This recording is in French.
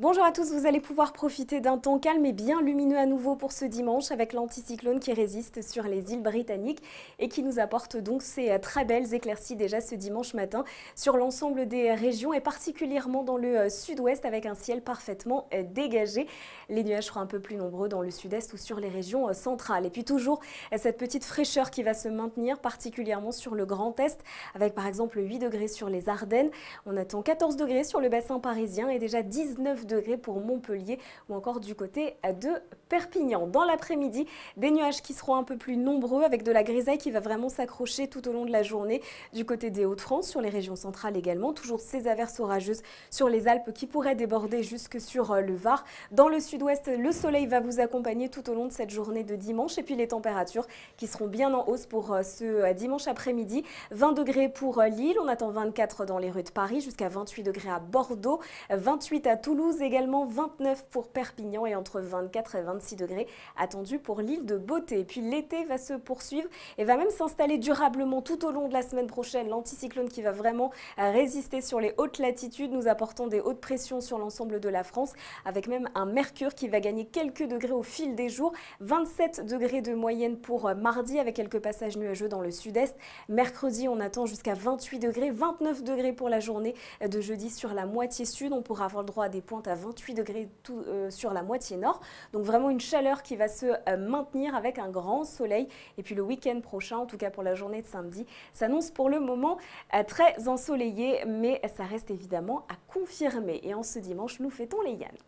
Bonjour à tous, vous allez pouvoir profiter d'un temps calme et bien lumineux à nouveau pour ce dimanche avec l'anticyclone qui résiste sur les îles britanniques et qui nous apporte donc ces euh, très belles éclaircies déjà ce dimanche matin sur l'ensemble des régions et particulièrement dans le euh, sud-ouest avec un ciel parfaitement euh, dégagé. Les nuages seront un peu plus nombreux dans le sud-est ou sur les régions centrales. Et puis toujours cette petite fraîcheur qui va se maintenir particulièrement sur le Grand Est avec par exemple 8 degrés sur les Ardennes. On attend 14 degrés sur le bassin parisien et déjà 19 degrés degrés pour Montpellier ou encore du côté de Perpignan. Dans l'après-midi, des nuages qui seront un peu plus nombreux avec de la grisaille qui va vraiment s'accrocher tout au long de la journée du côté des Hauts-de-France, sur les régions centrales également. Toujours ces averses orageuses sur les Alpes qui pourraient déborder jusque sur euh, le Var. Dans le sud-ouest, le soleil va vous accompagner tout au long de cette journée de dimanche et puis les températures qui seront bien en hausse pour euh, ce euh, dimanche après-midi. 20 degrés pour Lille, on attend 24 dans les rues de Paris, jusqu'à 28 degrés à Bordeaux, 28 à Toulouse, également, 29 pour Perpignan et entre 24 et 26 degrés attendus pour l'île de Beauté. Et puis l'été va se poursuivre et va même s'installer durablement tout au long de la semaine prochaine. L'anticyclone qui va vraiment euh, résister sur les hautes latitudes. Nous apportons des hautes pressions sur l'ensemble de la France avec même un mercure qui va gagner quelques degrés au fil des jours. 27 degrés de moyenne pour euh, mardi avec quelques passages nuageux dans le sud-est. Mercredi, on attend jusqu'à 28 degrés, 29 degrés pour la journée euh, de jeudi sur la moitié sud. On pourra avoir le droit à des pointes à 28 degrés euh, sur la moitié nord. Donc vraiment une chaleur qui va se euh, maintenir avec un grand soleil. Et puis le week-end prochain, en tout cas pour la journée de samedi, s'annonce pour le moment euh, très ensoleillé, mais ça reste évidemment à confirmer. Et en ce dimanche, nous fêtons les yannes